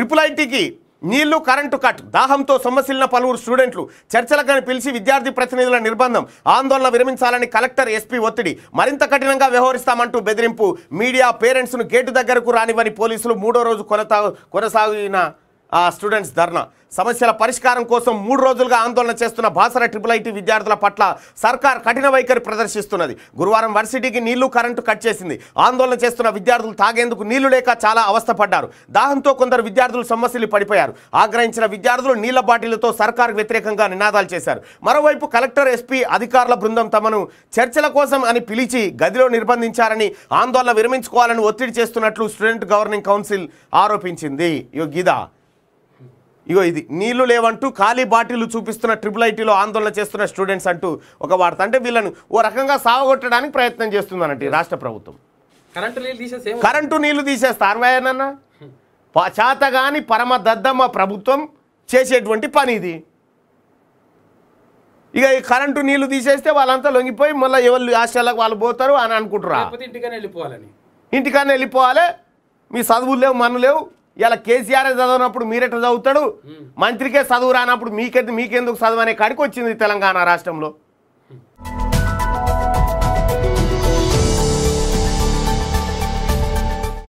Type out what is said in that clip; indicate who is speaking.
Speaker 1: triple ఐటీకి నీళ్లు current cut దాహంతో సొమ్మసిల్లిన పలువురు స్టూడెంట్లు చర్చలకని పిలిచి విద్యార్థి ప్రతినిధుల నిర్బంధం ఆందోళన విరమించాలని కలెక్టర్ ఎస్పీ ఒత్తిడి మరింత కఠినంగా వ్యవహరిస్తామంటూ బెదిరింపు మీడియా పేరెంట్స్ను గేటు దగ్గరకు రానివ్వని పోలీసులు మూడో రోజు కొనసాగిన స్టూడెంట్స్ ధర్నా సమస్యల పరిష్కారం కోసం మూడు రోజులుగా ఆందోళన చేస్తున్న బాసర ట్రిపుల్ ఐటీ విద్యార్థుల పట్ల సర్కార్ కఠిన వైఖరి ప్రదర్శిస్తున్నది గురువారం వర్సిటీకి నీళ్లు కరెంటు కట్ చేసింది ఆందోళన చేస్తున్న విద్యార్థులు తాగేందుకు నీళ్లు లేక చాలా అవస్థపడ్డారు దాహంతో కొందరు విద్యార్థులు సమస్యలు పడిపోయారు ఆగ్రహించిన విద్యార్థులు నీళ్ల బాటిలతో సర్కార్కు వ్యతిరేకంగా నినాదాలు చేశారు మరోవైపు కలెక్టర్ ఎస్పీ అధికారుల బృందం తమను చర్చల కోసం అని పిలిచి గదిలో నిర్బంధించారని ఆందోళన విరమించుకోవాలని ఒత్తిడి చేస్తున్నట్లు స్టూడెంట్ గవర్నింగ్ కౌన్సిల్ ఆరోపించింది యోగిదా ఇగో ఇది నీళ్లు లేవంటూ ఖాళీ బాటిల్ చూపిస్తున్న ట్రిపుల్ ఐటీలో ఆందోళన చేస్తున్న స్టూడెంట్స్ అంటూ ఒక వార్త అంటే వీళ్ళను ఓ రకంగా సావగొట్టడానికి ప్రయత్నం చేస్తుందన్నట్టు రాష్ట్ర ప్రభుత్వం కరెంటు నీళ్లు తీసేస్తారు అన్న చాతగాని పరమ దద్దమ్మ ప్రభుత్వం చేసేటువంటి పని ఇది ఇక కరెంటు నీళ్లు తీసేస్తే వాళ్ళంతా లొంగిపోయి మళ్ళీ ఎవరు ఆశలకు వాళ్ళు పోతారు అని అనుకుంటున్నారు
Speaker 2: ఇంటికన్నా వెళ్ళిపోవాలని
Speaker 1: వెళ్ళిపోవాలి మీ చదువులు లేవు మన్ను లేవు ఇలా కేసీఆర్ చదవనప్పుడు మీరెట చదువుతాడు మంత్రికే చదువు రానప్పుడు మీకెందుకు మీకెందుకు చదువు అనే కడికి వచ్చింది తెలంగాణ రాష్ట్రంలో